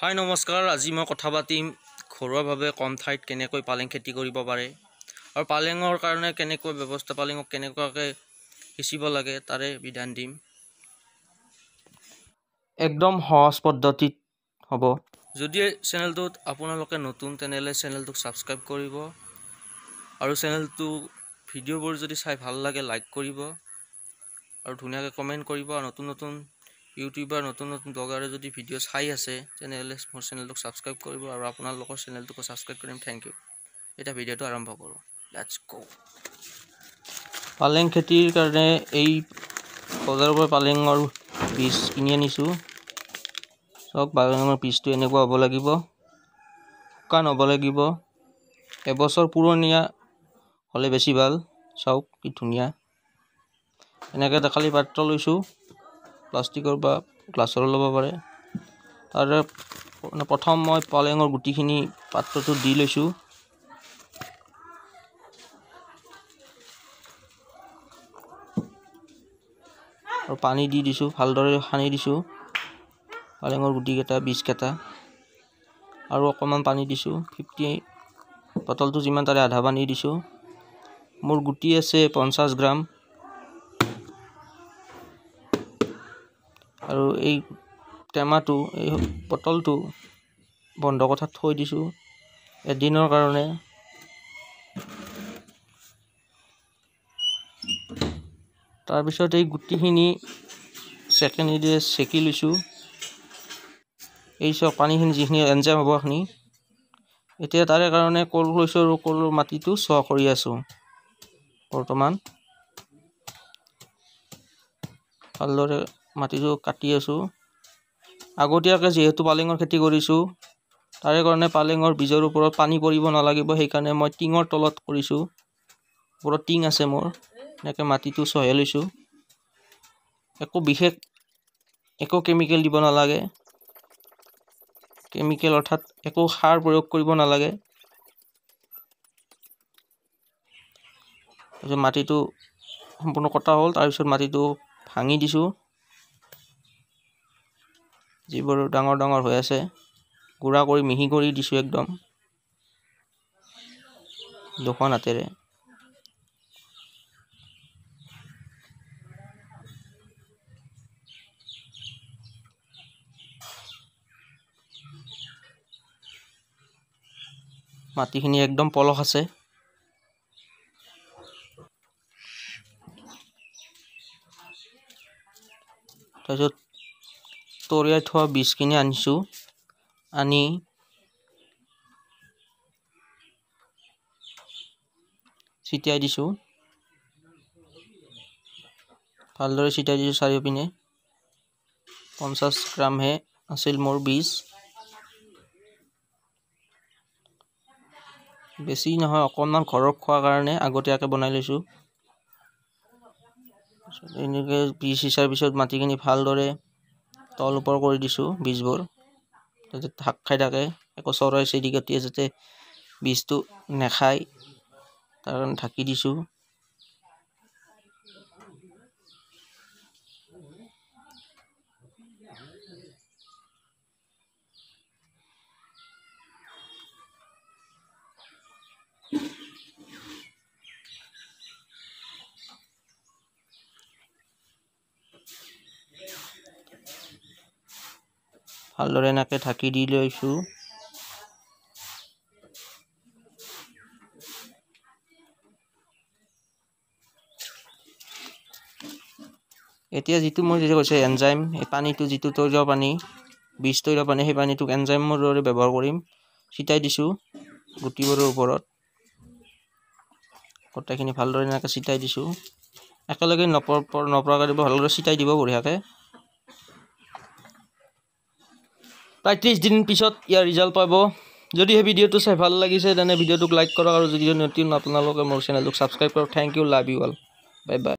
হাই নমস্কাৰ আজি মই কথা পাতিম ঘৰুৱাভাৱে কম ঠাইত কেনেকৈ পালেং খেতি কৰিব পাৰে আৰু পালেঙৰ কাৰণে কেনেকৈ ব্যৱস্থা পালেঙক কেনেকুৱাকৈ সিঁচিব লাগে তাৰে বিধান দিম একদম সহজ পদ্ধতিত হ'ব যদি চেনেলটোত আপোনালোকে নতুন তেনেহ'লে চেনেলটোক ছাবস্ক্ৰাইব কৰিব আৰু চেনেলটো ভিডিঅ'বোৰ যদি চাই ভাল লাগে লাইক কৰিব আৰু ধুনীয়াকৈ কমেণ্ট কৰিব আৰু নতুন নতুন ইউটিউবাৰ নতুন নতুন ব্লগাৰে যদি ভিডিঅ' চাই আছে তেনেহ'লে মোৰ চেনেলটোক ছাবস্ক্ৰাইব কৰিব আৰু আপোনালোকৰ চেনেলটোকো ছাবস্ক্ৰাইব কৰিম থেংক ইউ এতিয়া ভিডিঅ'টো আৰম্ভ কৰোঁ লেটছ গ' পালেং খেতিৰ কাৰণে এই বজাৰৰ পৰা পালেঙৰ বীজ কিনি আনিছোঁ চাওক পালেঙৰ বীজটো এনেকুৱা হ'ব লাগিব শুকান হ'ব লাগিব এবছৰ পুৰণীয়া হ'লে বেছি ভাল চাওক কি ধুনীয়া এনেকৈ দেখালি পাত্ৰ লৈছোঁ প্লাষ্টিকৰ বা গ্লাছৰো ল'ব পাৰে তাৰে প্ৰথম মই পালেঙৰ গুটিখিনি পাত্ৰটো দি লৈছোঁ আৰু পানী দি দিছোঁ ভালদৰে সানি দিছোঁ পালেঙৰ গুটিকেইটা বিছকেইটা আৰু অকণমান পানী দিছোঁ ফিফটি বটলটো যিমান তাৰে আধা পানী দিছোঁ মোৰ গুটি আছে পঞ্চাছ গ্ৰাম আৰু এই টেমাটো এই বটলটো বন্ধ কথাত থৈ দিছোঁ এদিনৰ কাৰণে তাৰপিছত এই গুটিখিনি চেকেনিৰে চেকি লৈছোঁ এই চব পানীখিনি যিখিনি এঞ্জাম হ'ব সেইখিনি এতিয়া তাৰে কাৰণে কল লৈছোঁ আৰু কলৰ মাটিটো চহ কৰি আছোঁ বৰ্তমান ভালদৰে মাটিটো কাটি আছোঁ আগতীয়াকৈ যিহেতু পালেঙৰ খেতি কৰিছোঁ তাৰে কাৰণে পালেঙৰ বীজৰ ওপৰত পানী পৰিব নালাগিব সেইকাৰণে মই টিঙৰ তলত কৰিছোঁ ওপৰত টিং আছে মোৰ এনেকৈ মাটিটো চহে লৈছোঁ একো বিশেষ একো কেমিকেল দিব নালাগে কেমিকেল অৰ্থাৎ একো সাৰ প্ৰয়োগ কৰিব নালাগে তাৰপিছত মাটিটো সম্পূৰ্ণ কটা হ'ল তাৰপিছত মাটিটো ভাঙি দিছোঁ যিবোৰ ডাঙৰ ডাঙৰ হৈ আছে গুড়া কৰি মিহি কৰি দিছোঁ একদম দুখন হাতেৰে মাটিখিনি একদম পলস আছে তাৰপিছত তৰিয়াই থোৱা বীজখিনি আনিছোঁ আনি ছিটিয়াই দিছোঁ ভালদৰে ছিটিয়াই দিছোঁ চাৰিওপিনে পঞ্চাছ গ্ৰামহে আছিল মোৰ বীজ বেছি নহয় অকণমান ঘৰত খোৱাৰ কাৰণে আগতীয়াকৈ বনাই লৈছোঁ এনেকৈ বীজ সিঁচাৰ পিছত মাটিখিনি ভালদৰে তল ওপৰ কৰি দিছোঁ বীজবোৰ যাতে ঢাক খাই থাকে একো চৰাই চিৰিকটিয়ে যাতে বীজটো নেখায় তাৰ কাৰণে ঢাকি দিছোঁ ভালদৰে এনেকৈ ঢাকি দি লৈছোঁ এতিয়া যিটো মই যেতিয়া কৈছোঁ এনজাইম এই পানীটো যিটো তৈ যোৱা পানী বীজ তৈৰ পানী সেই পানীটোক এনজাইমৰ দৰে ব্যৱহাৰ কৰিম চিটাই দিছোঁ গুটিবোৰৰ ওপৰত গোটেইখিনি ভালদৰে এনেকৈ চিটাই দিছোঁ একেলগে নপৰ নপৰাকৈ দিব ভালদৰে চিটাই দিব বঢ়িয়াকৈ পঁয়ত্ৰিছ দিন পিছত ইয়াৰ ৰিজাল্ট পাব যদিহে ভিডিঅ'টো চাই ভাল লাগিছে তেনে ভিডিঅ'টোক লাইক কৰক আৰু যদি নতুন আপোনালোকে মোৰ চেনেলটোক ছাবস্ক্ৰাইব কৰক thank you love you all bye by